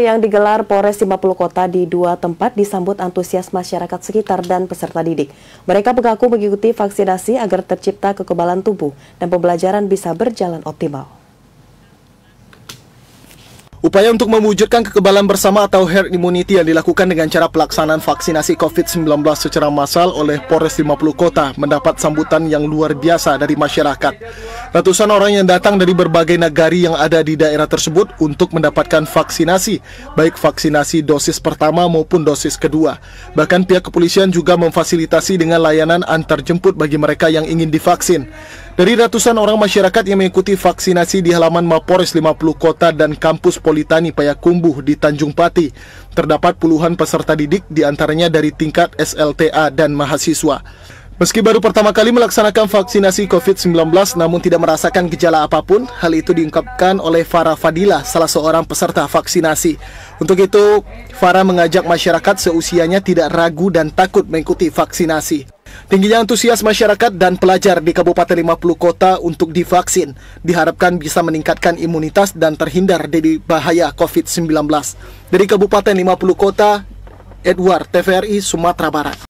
yang digelar Polres 50 Kota di dua tempat disambut antusias masyarakat sekitar dan peserta didik. Mereka mengaku mengikuti vaksinasi agar tercipta kekebalan tubuh dan pembelajaran bisa berjalan optimal. Upaya untuk mewujudkan kekebalan bersama atau herd immunity yang dilakukan dengan cara pelaksanaan vaksinasi COVID-19 secara massal oleh Polres 50 kota mendapat sambutan yang luar biasa dari masyarakat. Ratusan orang yang datang dari berbagai nagari yang ada di daerah tersebut untuk mendapatkan vaksinasi, baik vaksinasi dosis pertama maupun dosis kedua. Bahkan pihak kepolisian juga memfasilitasi dengan layanan antarjemput bagi mereka yang ingin divaksin. Dari ratusan orang masyarakat yang mengikuti vaksinasi di halaman Mapores 50 Kota dan Kampus Politani Payakumbuh di Tanjung Pati, terdapat puluhan peserta didik diantaranya dari tingkat SLTA dan mahasiswa. Meski baru pertama kali melaksanakan vaksinasi COVID-19 namun tidak merasakan gejala apapun, hal itu diungkapkan oleh Farah Fadila, salah seorang peserta vaksinasi. Untuk itu, Farah mengajak masyarakat seusianya tidak ragu dan takut mengikuti vaksinasi. Tingginya antusias masyarakat dan pelajar di Kabupaten 50 kota untuk divaksin diharapkan bisa meningkatkan imunitas dan terhindar dari bahaya COVID-19. Dari Kabupaten 50 kota, Edward TVRI Sumatera Barat.